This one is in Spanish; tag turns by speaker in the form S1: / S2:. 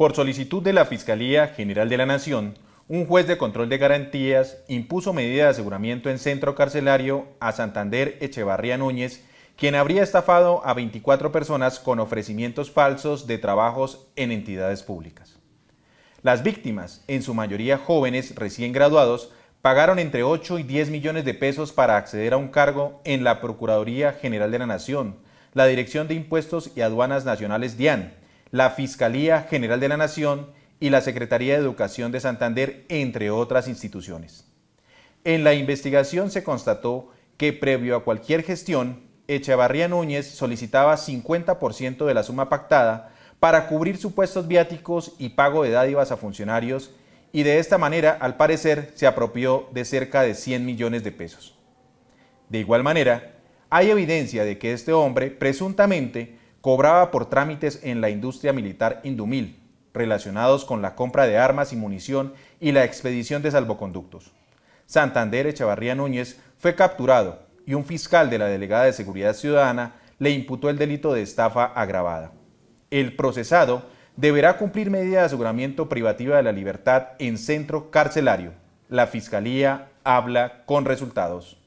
S1: Por solicitud de la Fiscalía General de la Nación, un juez de control de garantías impuso medida de aseguramiento en centro carcelario a Santander Echevarría Núñez, quien habría estafado a 24 personas con ofrecimientos falsos de trabajos en entidades públicas. Las víctimas, en su mayoría jóvenes recién graduados, pagaron entre 8 y 10 millones de pesos para acceder a un cargo en la Procuraduría General de la Nación, la Dirección de Impuestos y Aduanas Nacionales DIAN, la Fiscalía General de la Nación y la Secretaría de Educación de Santander, entre otras instituciones. En la investigación se constató que previo a cualquier gestión, Echevarría Núñez solicitaba 50% de la suma pactada para cubrir supuestos viáticos y pago de dádivas a funcionarios y de esta manera, al parecer, se apropió de cerca de 100 millones de pesos. De igual manera, hay evidencia de que este hombre presuntamente cobraba por trámites en la industria militar Indumil, relacionados con la compra de armas y munición y la expedición de salvoconductos. Santander Echevarría Núñez fue capturado y un fiscal de la Delegada de Seguridad Ciudadana le imputó el delito de estafa agravada. El procesado deberá cumplir medida de aseguramiento privativa de la libertad en centro carcelario. La Fiscalía habla con resultados.